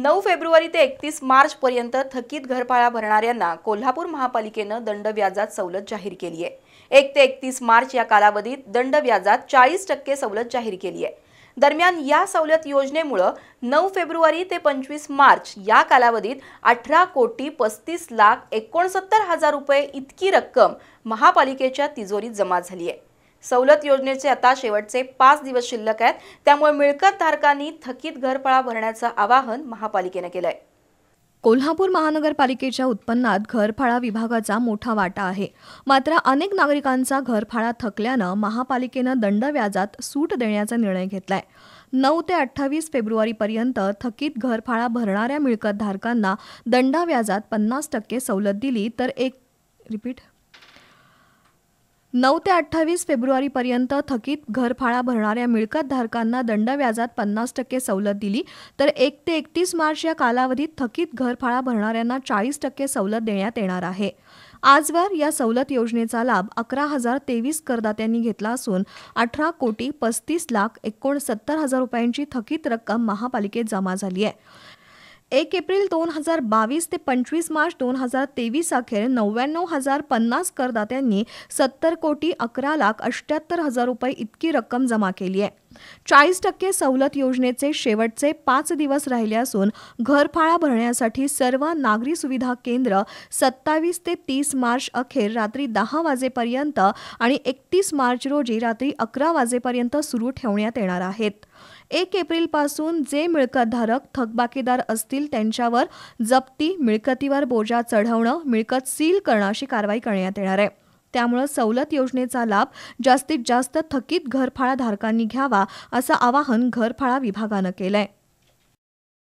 नऊ फेब्रुवारी ते एकतीस मार्चपर्यंत थकीत घरपाळा भरणाऱ्यांना कोल्हापूर महापालिकेनं दंड व्याजात सवलत जाहीर केली आहे एक ते एकतीस मार्च या कालावधीत दंड व्याजात चाळीस टक्के सवलत जाहीर केली आहे दरम्यान या सवलत योजनेमुळं नऊ फेब्रुवारी ते पंचवीस मार्च या कालावधीत अठरा कोटी पस्तीस लाख एकोणसत्तर हजार रुपये इतकी रक्कम महापालिकेच्या तिजोरीत जमा झाली आहे सवलत योजनेचे आता शेवटचे पाच दिवस शिल्लक आहेत त्यामुळे मिळकत धारकांनी थकीत घरफळा भरण्याचं आवाहन महापालिकेनं केलं आहे कोल्हापूर महानगरपालिकेच्या उत्पन्नात घरफाळा विभागाचा मोठा वाटा आहे मात्र अनेक नागरिकांचा घरफाळा थकल्यानं महापालिकेनं दंड व्याजात सूट देण्याचा निर्णय घेतलाय नऊ ते अठ्ठावीस फेब्रुवारीपर्यंत थकीत घरफाळा भरणाऱ्या मिळकतधारकांना व्याजात पन्नास टक्के सवलत दिली तर एक रिपीट नऊ ते अठ्ठावीस फेब्रुवारीपर्यंत थकीत घरफाळा भरणाऱ्या मिळकतधारकांना दंडव्याजात पन्नास टक्के सवलत दिली तर एक ते एकतीस मार्च या कालावधीत थकीत घरफाळा भरणाऱ्यांना चाळीस टक्के सवलत देण्यात येणार आहे आजवर या सवलत योजनेचा लाभ अकरा हजार तेवीस करदात्यांनी घेतला असून अठरा कोटी पस्तीस लाख एकोणसत्तर हजार रुपयांची थकीत रक्कम महापालिकेत जमा झाली आहे एक एप्रिल दोन हजार बावीस ते पंचवीस मार्च दोन हजार तेवीस अखेर नव्याण्णव हजार पन्नास करदात्यांनी सत्तर कोटी अकरा लाख अष्ट्याहत्तर हजार रुपये इतकी रक्कम जमा केली आहे चाळीस टक्के सवलत योजनेचे शेवटचे पाच दिवस राहिले असून घरफाळा भरण्यासाठी सर्व नागरी सुविधा केंद्र सत्तावीस ते तीस मार्च अखेर रात्री दहा वाजेपर्यंत आणि एकतीस मार्च रोजी रात्री अकरा वाजेपर्यंत सुरू ठेवण्यात येणार आहेत एक एप्रिलपासून जे मिळकतधारक थकबाकीदार असतील त्यांच्यावर जप्ती मिळकतीवर बोजा चढवणं मिळकत सील करणं अशी कारवाई करण्यात येणार आहे त्यामुळे सवलत योजनेचा लाभ जास्तीत जास्त थकीत घरफाळा धारकांनी घ्यावा असं आवाहन घरफाळा विभागानं केलं आहे